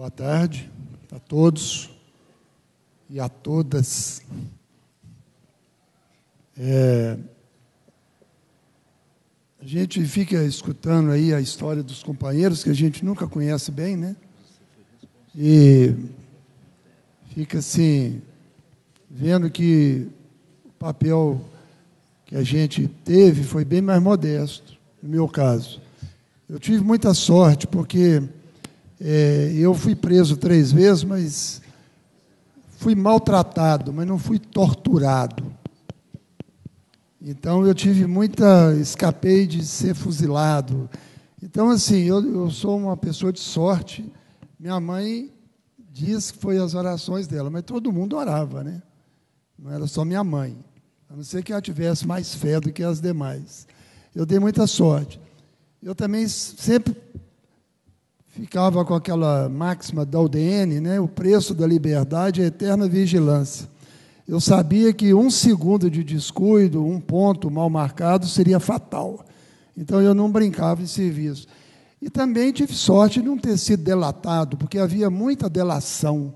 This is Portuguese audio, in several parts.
Boa tarde a todos e a todas. É, a gente fica escutando aí a história dos companheiros que a gente nunca conhece bem, né? E fica assim, vendo que o papel que a gente teve foi bem mais modesto, no meu caso. Eu tive muita sorte, porque é, eu fui preso três vezes, mas fui maltratado, mas não fui torturado. Então eu tive muita. escapei de ser fuzilado. Então, assim, eu, eu sou uma pessoa de sorte. Minha mãe diz que foi as orações dela, mas todo mundo orava, né? Não era só minha mãe. A não ser que ela tivesse mais fé do que as demais. Eu dei muita sorte. Eu também sempre ficava com aquela máxima da UDN, né? o preço da liberdade é a eterna vigilância. Eu sabia que um segundo de descuido, um ponto mal marcado, seria fatal. Então eu não brincava em serviço. E também tive sorte de não ter sido delatado, porque havia muita delação.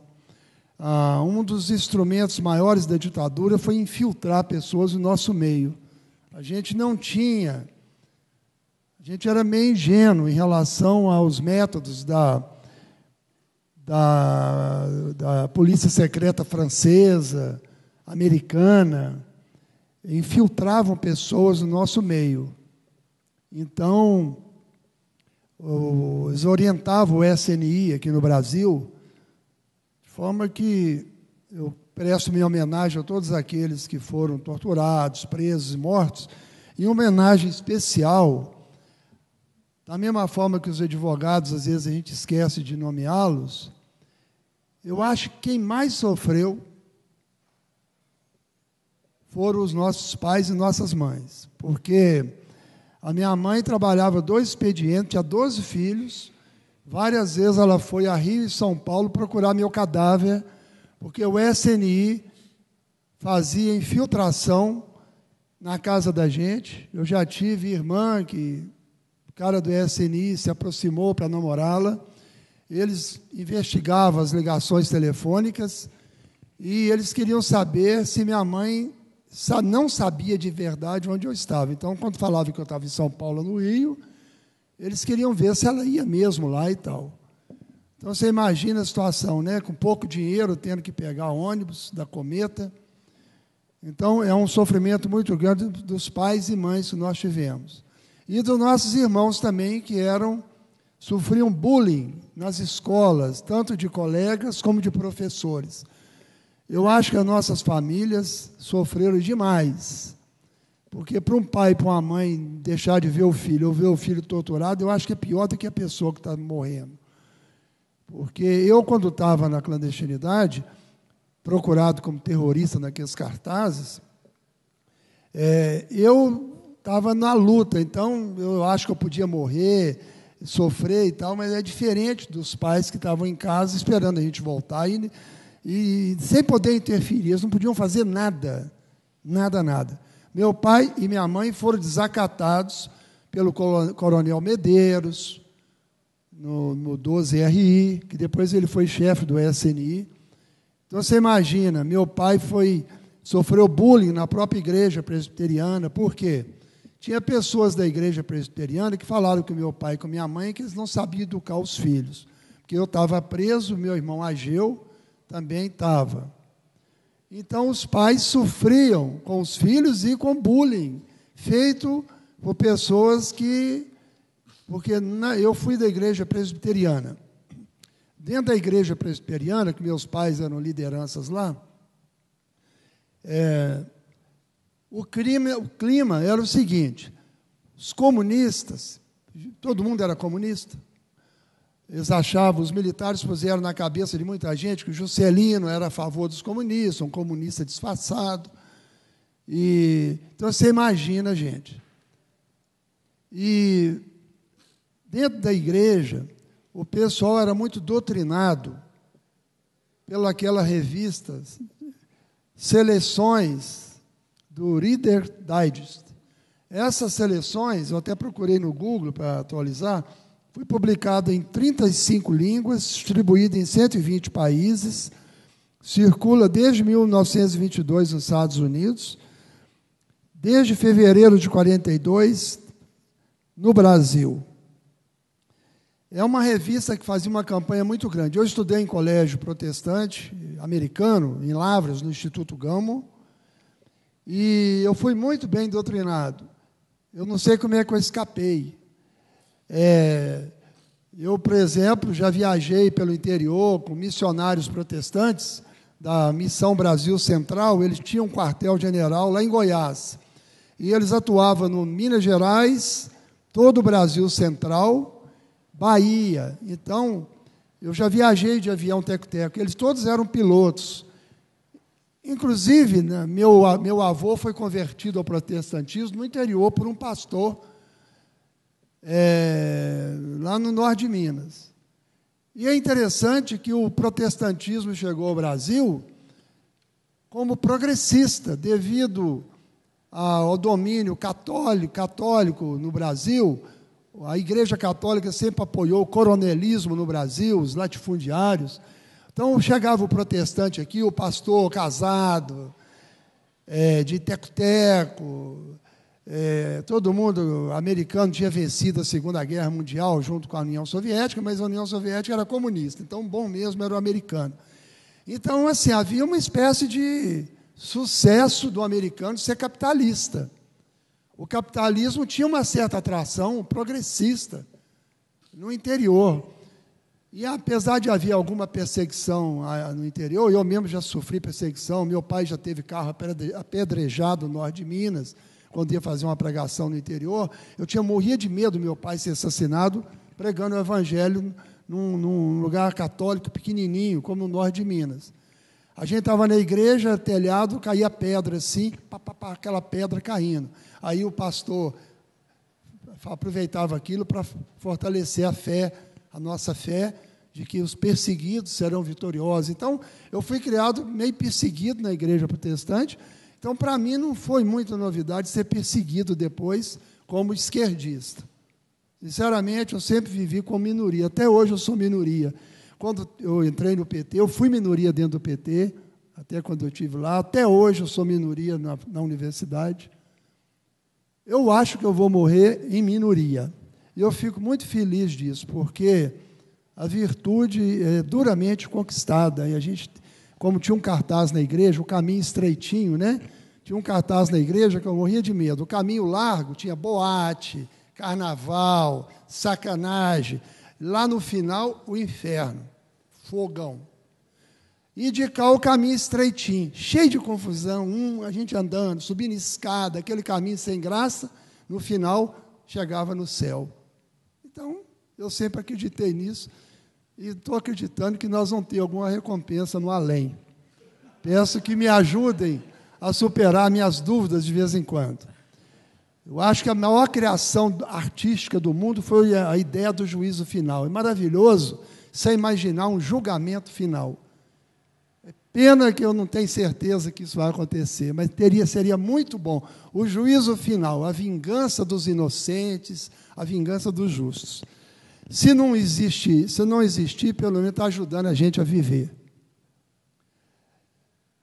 Ah, um dos instrumentos maiores da ditadura foi infiltrar pessoas no nosso meio. A gente não tinha a gente era meio ingênuo em relação aos métodos da, da, da polícia secreta francesa, americana, infiltravam pessoas no nosso meio. Então, eles orientavam o SNI aqui no Brasil, de forma que eu presto minha homenagem a todos aqueles que foram torturados, presos, mortos, e homenagem especial da mesma forma que os advogados, às vezes a gente esquece de nomeá-los, eu acho que quem mais sofreu foram os nossos pais e nossas mães, porque a minha mãe trabalhava dois expedientes, tinha 12 filhos, várias vezes ela foi a Rio e São Paulo procurar meu cadáver, porque o SNI fazia infiltração na casa da gente. Eu já tive irmã que cara do SNI se aproximou para namorá-la. Eles investigavam as ligações telefônicas e eles queriam saber se minha mãe não sabia de verdade onde eu estava. Então, quando falava que eu estava em São Paulo, no Rio, eles queriam ver se ela ia mesmo lá e tal. Então, você imagina a situação, né? Com pouco dinheiro, tendo que pegar ônibus da Cometa. Então, é um sofrimento muito grande dos pais e mães que nós tivemos e dos nossos irmãos também que eram sofriam bullying nas escolas, tanto de colegas como de professores. Eu acho que as nossas famílias sofreram demais. Porque para um pai e para uma mãe deixar de ver o filho ou ver o filho torturado, eu acho que é pior do que a pessoa que está morrendo. Porque eu, quando estava na clandestinidade, procurado como terrorista naqueles cartazes, é, eu estava na luta. Então, eu acho que eu podia morrer, sofrer e tal, mas é diferente dos pais que estavam em casa esperando a gente voltar e, e sem poder interferir. Eles não podiam fazer nada, nada, nada. Meu pai e minha mãe foram desacatados pelo coronel Medeiros, no, no 12RI, que depois ele foi chefe do SNI. Então você imagina, meu pai foi sofreu bullying na própria igreja presbiteriana. Por quê? Tinha pessoas da igreja presbiteriana que falaram com meu pai e com minha mãe que eles não sabiam educar os filhos. Porque eu estava preso, meu irmão Ageu também estava. Então os pais sofriam com os filhos e com bullying, feito por pessoas que. Porque na, eu fui da igreja presbiteriana. Dentro da igreja presbiteriana, que meus pais eram lideranças lá, é, o clima, o clima era o seguinte: os comunistas, todo mundo era comunista, eles achavam, os militares puseram na cabeça de muita gente que o Juscelino era a favor dos comunistas, um comunista disfarçado. E, então você imagina, gente. E dentro da igreja, o pessoal era muito doutrinado pelaquela revista Seleções do Reader Digest. Essas seleções, eu até procurei no Google para atualizar, foi publicada em 35 línguas, distribuída em 120 países, circula desde 1922 nos Estados Unidos, desde fevereiro de 42 no Brasil. É uma revista que fazia uma campanha muito grande. Eu estudei em colégio protestante americano, em Lavras, no Instituto Gamo, e eu fui muito bem doutrinado. Eu não sei como é que eu escapei. É, eu, por exemplo, já viajei pelo interior com missionários protestantes da Missão Brasil Central. Eles tinham um quartel-general lá em Goiás. E eles atuavam no Minas Gerais, todo o Brasil Central, Bahia. Então, eu já viajei de avião teco-teco. Eles todos eram pilotos. Inclusive, né, meu, meu avô foi convertido ao protestantismo no interior por um pastor é, lá no norte de Minas. E é interessante que o protestantismo chegou ao Brasil como progressista, devido ao domínio católico, católico no Brasil. A Igreja Católica sempre apoiou o coronelismo no Brasil, os latifundiários. Então chegava o protestante aqui, o pastor casado, é, de teco-teco, é, todo mundo americano tinha vencido a Segunda Guerra Mundial junto com a União Soviética, mas a União Soviética era comunista, então bom mesmo era o americano. Então, assim, havia uma espécie de sucesso do americano de ser capitalista. O capitalismo tinha uma certa atração progressista no interior. E apesar de haver alguma perseguição ah, no interior, eu mesmo já sofri perseguição, meu pai já teve carro apedrejado no norte de Minas, quando ia fazer uma pregação no interior, eu tinha morria de medo meu pai ser assassinado pregando o evangelho num, num lugar católico pequenininho, como o norte de Minas. A gente estava na igreja, telhado, caía pedra assim, pá, pá, pá, aquela pedra caindo. Aí o pastor aproveitava aquilo para fortalecer a fé a nossa fé de que os perseguidos serão vitoriosos. Então, eu fui criado meio perseguido na igreja protestante. Então, para mim, não foi muita novidade ser perseguido depois como esquerdista. Sinceramente, eu sempre vivi como minoria. Até hoje eu sou minoria. Quando eu entrei no PT, eu fui minoria dentro do PT, até quando eu estive lá. Até hoje eu sou minoria na, na universidade. Eu acho que eu vou morrer em minoria. E eu fico muito feliz disso, porque a virtude é duramente conquistada. E a gente, como tinha um cartaz na igreja, o caminho estreitinho, né? Tinha um cartaz na igreja que eu morria de medo. O caminho largo tinha boate, carnaval, sacanagem. Lá no final, o inferno, fogão. E de cá o caminho estreitinho, cheio de confusão, um, a gente andando, subindo escada, aquele caminho sem graça, no final chegava no céu. Então, eu sempre acreditei nisso e estou acreditando que nós vamos ter alguma recompensa no além. Peço que me ajudem a superar minhas dúvidas de vez em quando. Eu acho que a maior criação artística do mundo foi a ideia do juízo final. É maravilhoso você imaginar um julgamento final. Pena que eu não tenho certeza que isso vai acontecer, mas teria, seria muito bom. O juízo final, a vingança dos inocentes, a vingança dos justos. Se não existir, se não existir, pelo menos está ajudando a gente a viver.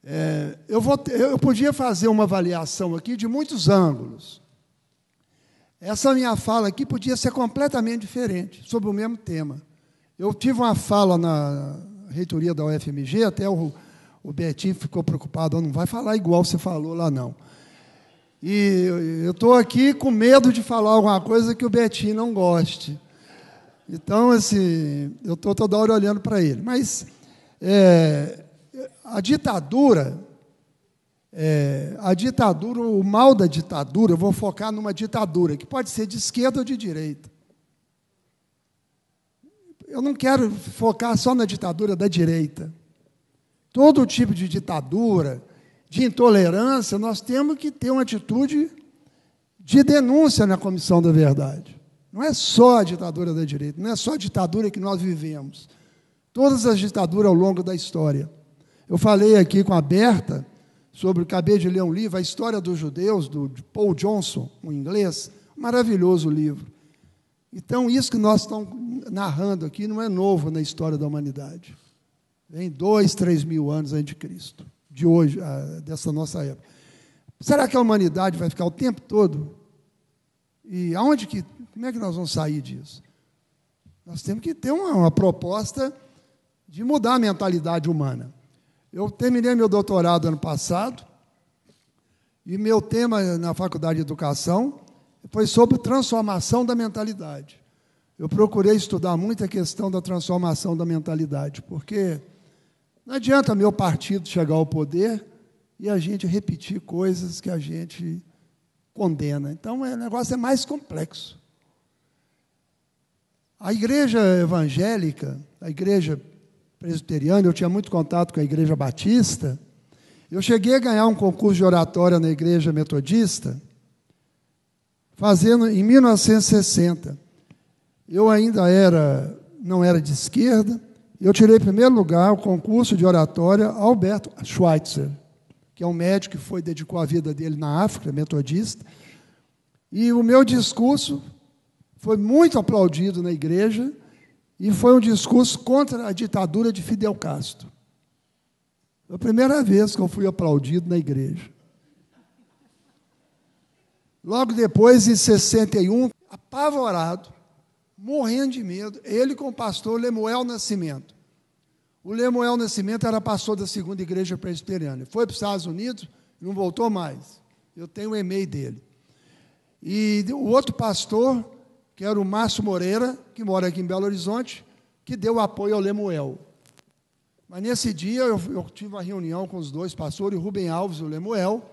É, eu, vou, eu podia fazer uma avaliação aqui de muitos ângulos. Essa minha fala aqui podia ser completamente diferente, sobre o mesmo tema. Eu tive uma fala na reitoria da UFMG, até o o Betinho ficou preocupado, não vai falar igual você falou lá, não. E eu estou aqui com medo de falar alguma coisa que o Betinho não goste. Então, assim, eu estou toda hora olhando para ele. Mas é, a ditadura, é, a ditadura, o mal da ditadura, eu vou focar numa ditadura, que pode ser de esquerda ou de direita. Eu não quero focar só na ditadura da direita todo tipo de ditadura, de intolerância, nós temos que ter uma atitude de denúncia na Comissão da Verdade. Não é só a ditadura da direita, não é só a ditadura que nós vivemos. Todas as ditaduras ao longo da história. Eu falei aqui com a Berta sobre, acabei de ler um livro, A História dos Judeus, do Paul Johnson, um inglês, maravilhoso livro. Então, isso que nós estamos narrando aqui não é novo na história da humanidade em dois, três mil anos antes de Cristo, de hoje, ah, dessa nossa época. Será que a humanidade vai ficar o tempo todo? E aonde que, como é que nós vamos sair disso? Nós temos que ter uma, uma proposta de mudar a mentalidade humana. Eu terminei meu doutorado ano passado e meu tema na faculdade de educação foi sobre transformação da mentalidade. Eu procurei estudar muito a questão da transformação da mentalidade, porque não adianta meu partido chegar ao poder e a gente repetir coisas que a gente condena. Então, é, o negócio é mais complexo. A igreja evangélica, a igreja presbiteriana, eu tinha muito contato com a igreja batista. Eu cheguei a ganhar um concurso de oratória na igreja metodista, fazendo em 1960. Eu ainda era, não era de esquerda, eu tirei em primeiro lugar o concurso de oratória Alberto Schweitzer, que é um médico que foi dedicou a vida dele na África, metodista. E o meu discurso foi muito aplaudido na igreja e foi um discurso contra a ditadura de Fidel Castro. Foi a primeira vez que eu fui aplaudido na igreja. Logo depois, em 61, apavorado, morrendo de medo, ele com o pastor Lemuel Nascimento. O Lemuel Nascimento era pastor da segunda igreja presbiteriana. Foi para os Estados Unidos, não voltou mais. Eu tenho o um e-mail dele. E o outro pastor, que era o Márcio Moreira, que mora aqui em Belo Horizonte, que deu apoio ao Lemuel. Mas nesse dia eu, eu tive uma reunião com os dois pastores, o Rubem Alves e o Lemuel,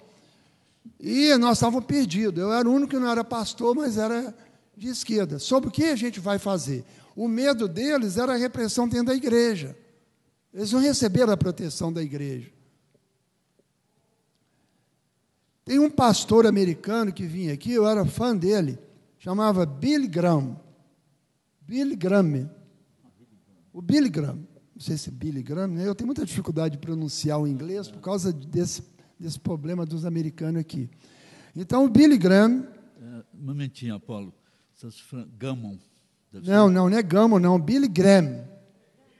e nós estávamos perdidos. Eu era o único que não era pastor, mas era de esquerda. Sobre o que a gente vai fazer? O medo deles era a repressão dentro da igreja. Eles não receberam a proteção da igreja. Tem um pastor americano que vinha aqui, eu era fã dele, chamava Bill Graham. Bill Graham. O Bill Graham. Não sei se é Billy Graham, né? eu tenho muita dificuldade de pronunciar o inglês por causa desse, desse problema dos americanos aqui. Então, o Billy Graham. É, um momentinho, Apolo. Santos Fran Gammon. Não, não, não é Gammon, não. Billy Graham.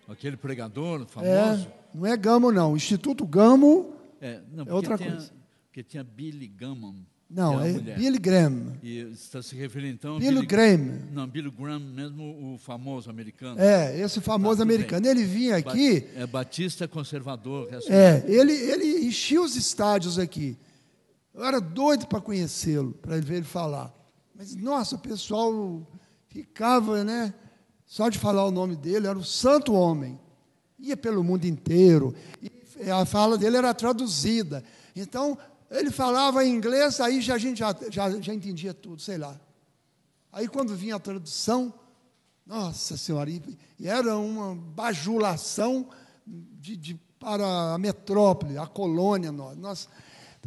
Aquele pregador é, famoso? É, é, não é Gammon, não. Instituto Gammon é, não, é outra tinha, coisa. Porque tinha Billy Gammon. Não, é Billy Graham. E está se referindo então Billy, Billy Graham. Não, Billy Graham, mesmo o famoso americano. É, esse famoso americano. Bem. Ele vinha aqui. é batista conservador. É, ele, ele enchia os estádios aqui. Eu era doido para conhecê-lo, para ver ele falar. Mas, nossa, o pessoal ficava, né? Só de falar o nome dele, era o santo homem. Ia pelo mundo inteiro. E a fala dele era traduzida. Então, ele falava em inglês, aí já, a gente já, já, já entendia tudo, sei lá. Aí, quando vinha a tradução, nossa senhora, e, era uma bajulação de, de, para a metrópole, a colônia. Nós,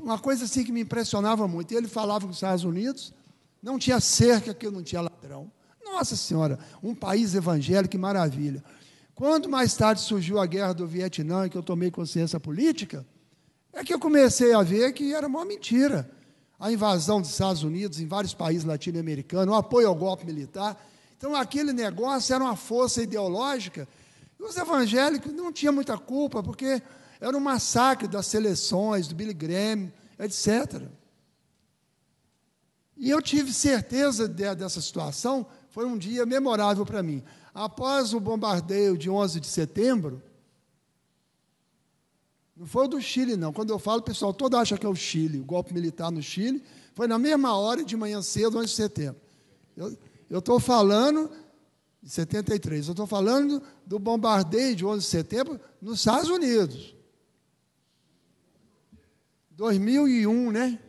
uma coisa assim que me impressionava muito. Ele falava com os Estados Unidos, não tinha cerca que não tinha ladrão. Nossa Senhora, um país evangélico, que maravilha. Quando mais tarde surgiu a guerra do Vietnã e que eu tomei consciência política, é que eu comecei a ver que era uma mentira. A invasão dos Estados Unidos em vários países latino-americanos, o apoio ao golpe militar. Então, aquele negócio era uma força ideológica. E os evangélicos não tinham muita culpa, porque era um massacre das seleções, do Billy Graham, etc. E eu tive certeza de, dessa situação, foi um dia memorável para mim. Após o bombardeio de 11 de setembro, não foi o do Chile, não. Quando eu falo, o pessoal todo acha que é o Chile, o golpe militar no Chile, foi na mesma hora de manhã cedo, 11 de setembro. Eu estou falando de 73, eu estou falando do bombardeio de 11 de setembro nos Estados Unidos. 2001, né?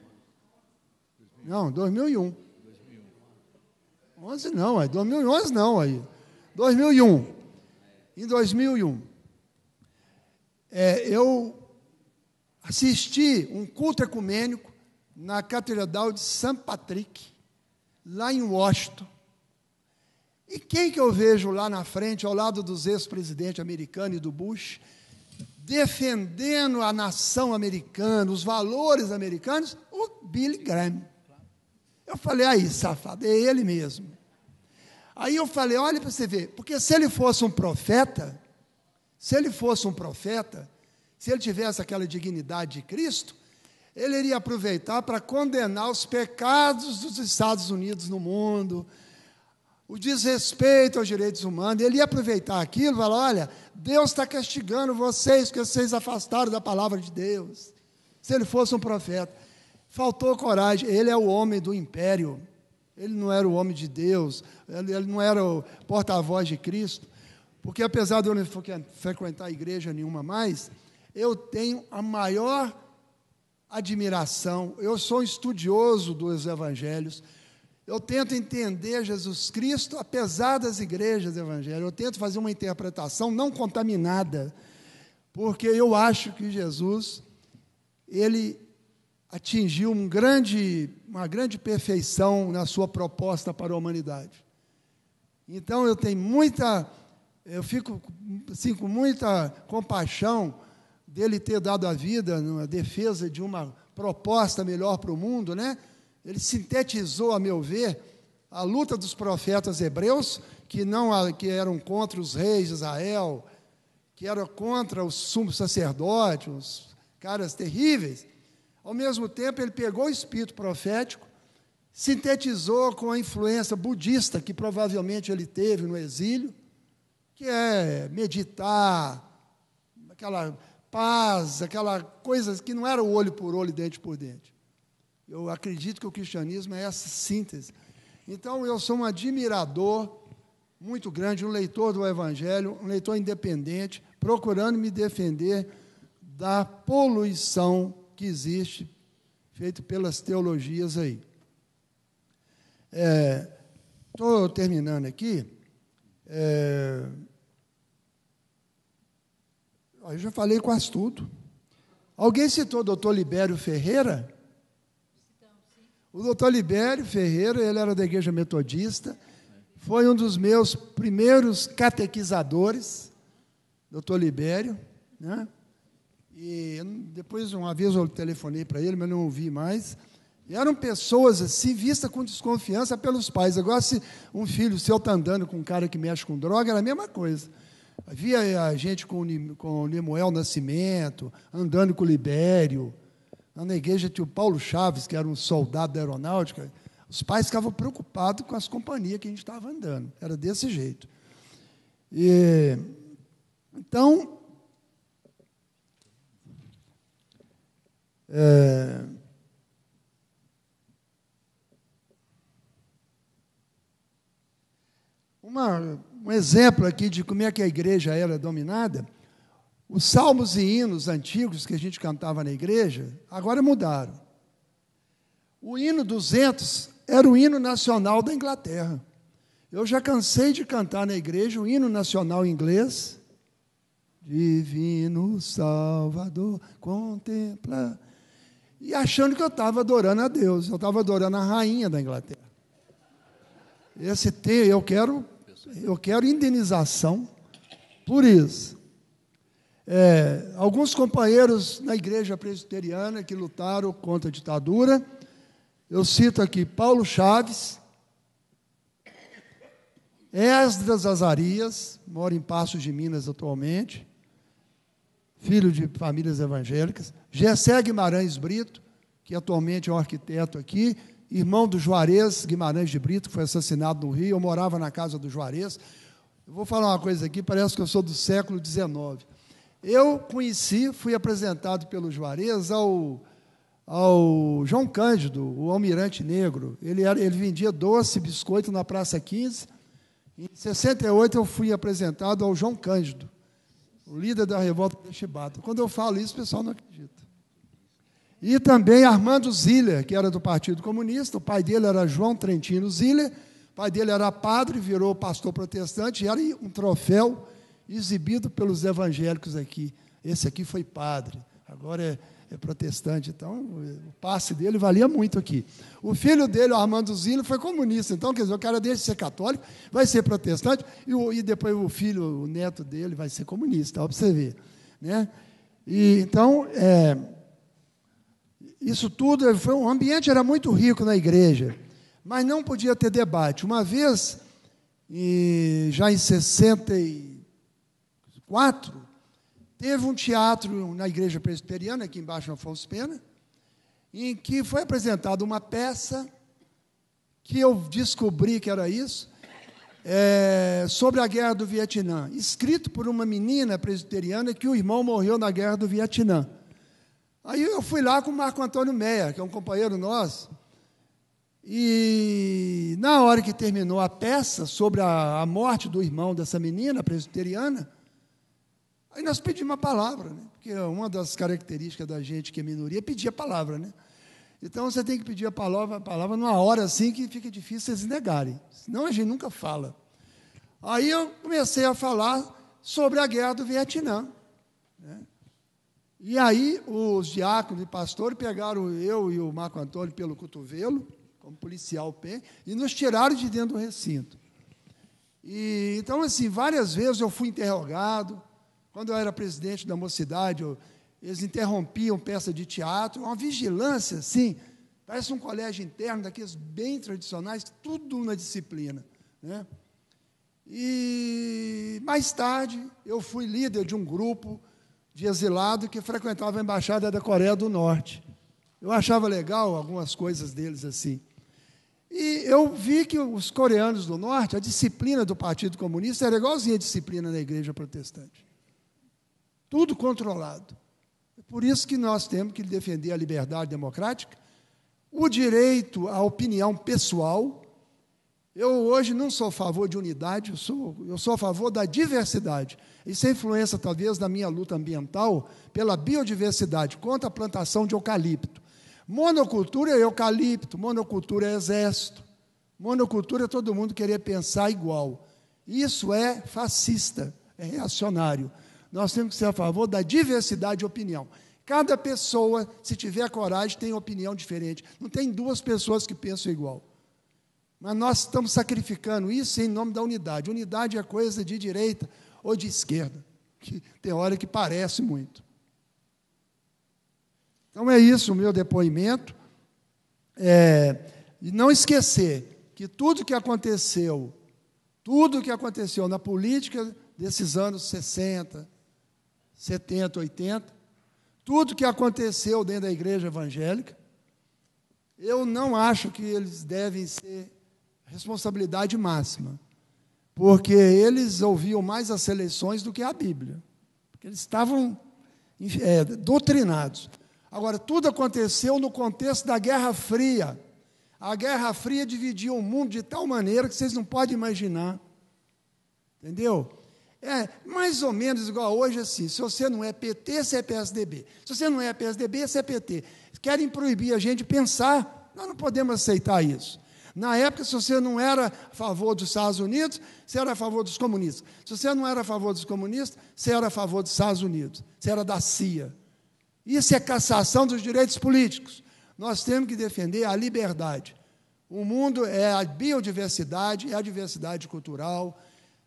Não, 2001. 2001. 11 não, é 2011 não, aí. 2001. Em 2001, é, eu assisti um culto ecumênico na Catedral de São Patrick, lá em Washington. E quem que eu vejo lá na frente, ao lado dos ex-presidentes americanos e do Bush, defendendo a nação americana, os valores americanos? O Billy Graham. Eu falei, aí, safado, é ele mesmo. Aí eu falei, olha para você ver, porque se ele fosse um profeta, se ele fosse um profeta, se ele tivesse aquela dignidade de Cristo, ele iria aproveitar para condenar os pecados dos Estados Unidos no mundo, o desrespeito aos direitos humanos. Ele ia aproveitar aquilo e falar: olha, Deus está castigando vocês porque vocês afastaram da palavra de Deus. Se ele fosse um profeta. Faltou coragem. Ele é o homem do império. Ele não era o homem de Deus. Ele, ele não era o porta-voz de Cristo. Porque apesar de eu não frequentar igreja nenhuma mais, eu tenho a maior admiração. Eu sou estudioso dos evangelhos. Eu tento entender Jesus Cristo, apesar das igrejas evangélicas. Eu tento fazer uma interpretação não contaminada, porque eu acho que Jesus, ele atingiu um grande, uma grande perfeição na sua proposta para a humanidade. Então eu tenho muita, eu fico assim, com muita compaixão dele ter dado a vida na defesa de uma proposta melhor para o mundo, né? Ele sintetizou, a meu ver, a luta dos profetas hebreus, que não que eram contra os reis de Israel, que eram contra os sumos sacerdotes, os caras terríveis, ao mesmo tempo, ele pegou o espírito profético, sintetizou com a influência budista que provavelmente ele teve no exílio, que é meditar, aquela paz, aquela coisa que não era olho por olho, dente por dente. Eu acredito que o cristianismo é essa síntese. Então, eu sou um admirador muito grande, um leitor do Evangelho, um leitor independente, procurando me defender da poluição que existe, feito pelas teologias aí. Estou é, terminando aqui. É, eu já falei com astuto. Alguém citou o doutor Libério Ferreira? O doutor Libério Ferreira, ele era da igreja metodista, foi um dos meus primeiros catequizadores, doutor Libério, né? E depois, uma vez, eu telefonei para ele, mas não ouvi mais. E eram pessoas assim, vistas com desconfiança pelos pais. Agora, se um filho seu está andando com um cara que mexe com droga, era a mesma coisa. Havia eh, a gente com, com o Limoel Nascimento, andando com o Libério. Na igreja tinha o Paulo Chaves, que era um soldado da aeronáutica. Os pais ficavam preocupados com as companhias que a gente estava andando. Era desse jeito. E, então, É, uma, um exemplo aqui de como é que a igreja era dominada. Os salmos e hinos antigos que a gente cantava na igreja, agora mudaram. O hino 200 era o hino nacional da Inglaterra. Eu já cansei de cantar na igreja o hino nacional inglês. Divino Salvador, contempla e achando que eu estava adorando a Deus, eu estava adorando a rainha da Inglaterra. Esse tem, eu quero, eu quero indenização por isso. É, alguns companheiros na igreja presbiteriana que lutaram contra a ditadura, eu cito aqui Paulo Chaves, Esdras Azarias, mora em Passos de Minas atualmente, filho de famílias evangélicas, Gessé Guimarães Brito, que atualmente é um arquiteto aqui, irmão do Juarez Guimarães de Brito, que foi assassinado no Rio, eu morava na casa do Juarez. Eu vou falar uma coisa aqui, parece que eu sou do século XIX. Eu conheci, fui apresentado pelo Juarez ao, ao João Cândido, o almirante negro. Ele, era, ele vendia doce, biscoito na Praça 15. Em 68, eu fui apresentado ao João Cândido, o líder da revolta da Chibata. Quando eu falo isso, o pessoal não acredita. E também Armando Ziller, que era do Partido Comunista, o pai dele era João Trentino Ziller, o pai dele era padre, virou pastor protestante, e era um troféu exibido pelos evangélicos aqui. Esse aqui foi padre, agora é, é protestante, então o passe dele valia muito aqui. O filho dele, o Armando Ziller, foi comunista, então quer dizer, o cara deixa de ser católico, vai ser protestante, e, o, e depois o filho, o neto dele, vai ser comunista, ó, para você ver. Né? E, então, é, isso tudo é, foi um ambiente era muito rico na igreja, mas não podia ter debate. Uma vez, já em 64, teve um teatro na igreja presbiteriana aqui embaixo na Afonso Pena, em que foi apresentada uma peça que eu descobri que era isso, é, sobre a guerra do Vietnã, escrito por uma menina presbiteriana que o irmão morreu na guerra do Vietnã. Aí eu fui lá com o Marco Antônio Meia, que é um companheiro nosso, e na hora que terminou a peça sobre a, a morte do irmão dessa menina presbiteriana, aí nós pedimos a palavra, né? porque uma das características da gente que é minoria é pedir a palavra. Né? Então você tem que pedir a palavra, a palavra numa hora assim que fica difícil eles negarem, senão a gente nunca fala. Aí eu comecei a falar sobre a guerra do Vietnã. Né? E aí os diáconos e pastores pegaram eu e o Marco Antônio pelo cotovelo, como policial pé, e nos tiraram de dentro do recinto. E, então, assim, várias vezes eu fui interrogado. Quando eu era presidente da mocidade, eu, eles interrompiam peça de teatro, uma vigilância, assim, parece um colégio interno, daqueles bem tradicionais, tudo na disciplina. Né? E mais tarde eu fui líder de um grupo de exilado que frequentava a embaixada da Coreia do Norte. Eu achava legal algumas coisas deles assim. E eu vi que os coreanos do norte, a disciplina do Partido Comunista era igualzinha a disciplina da igreja protestante. Tudo controlado. É por isso que nós temos que defender a liberdade democrática, o direito à opinião pessoal, eu hoje não sou a favor de unidade, eu sou, eu sou a favor da diversidade. Isso é influência, talvez, da minha luta ambiental pela biodiversidade, contra a plantação de eucalipto. Monocultura é eucalipto, monocultura é exército. Monocultura é todo mundo querer pensar igual. Isso é fascista, é reacionário. Nós temos que ser a favor da diversidade de opinião. Cada pessoa, se tiver coragem, tem opinião diferente. Não tem duas pessoas que pensam igual. Mas nós estamos sacrificando isso em nome da unidade. Unidade é coisa de direita ou de esquerda, que tem hora que parece muito. Então é isso o meu depoimento. É, e não esquecer que tudo que aconteceu, tudo que aconteceu na política desses anos 60, 70, 80, tudo que aconteceu dentro da igreja evangélica, eu não acho que eles devem ser responsabilidade máxima, porque eles ouviam mais as seleções do que a Bíblia, porque eles estavam é, doutrinados. Agora, tudo aconteceu no contexto da Guerra Fria. A Guerra Fria dividiu o mundo de tal maneira que vocês não podem imaginar. Entendeu? É mais ou menos igual hoje assim. Se você não é PT, você é PSDB. Se você não é PSDB, você é PT. Querem proibir a gente de pensar. Nós não podemos aceitar isso. Na época, se você não era a favor dos Estados Unidos, você era a favor dos comunistas. Se você não era a favor dos comunistas, você era a favor dos Estados Unidos. Você era da CIA. Isso é cassação dos direitos políticos. Nós temos que defender a liberdade. O mundo é a biodiversidade, é a diversidade cultural.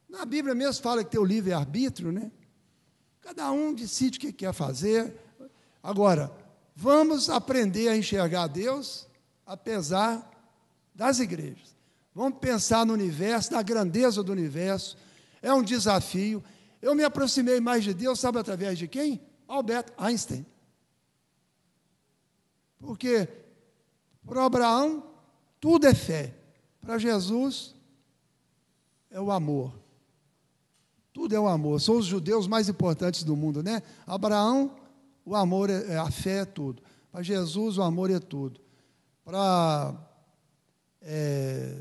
Na Bíblia mesmo fala que tem o livre-arbítrio, né? Cada um decide o que quer fazer. Agora, vamos aprender a enxergar Deus, apesar das igrejas. Vamos pensar no universo, na grandeza do universo. É um desafio. Eu me aproximei mais de Deus, sabe através de quem? Albert Einstein. Porque para Abraão, tudo é fé. Para Jesus, é o amor. Tudo é o amor. São os judeus mais importantes do mundo, né? Abraão, o amor, é, é a fé é tudo. Para Jesus, o amor é tudo. Para é,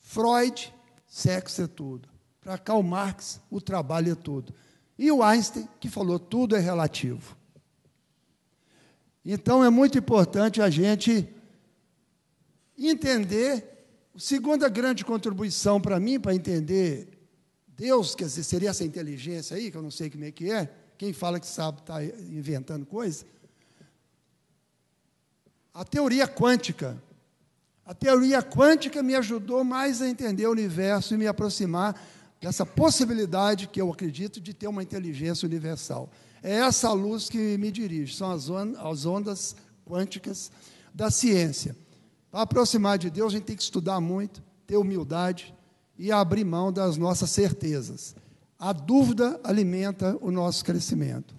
Freud, sexo é tudo. Para Karl Marx, o trabalho é tudo. E o Einstein, que falou tudo é relativo. Então é muito importante a gente entender. A segunda grande contribuição para mim, para entender Deus, quer dizer, seria essa inteligência aí, que eu não sei como é que é, quem fala que sabe está inventando coisa. A teoria quântica, a teoria quântica me ajudou mais a entender o universo e me aproximar dessa possibilidade que eu acredito de ter uma inteligência universal. É essa a luz que me dirige, são as, on as ondas quânticas da ciência. Para aproximar de Deus, a gente tem que estudar muito, ter humildade e abrir mão das nossas certezas. A dúvida alimenta o nosso crescimento.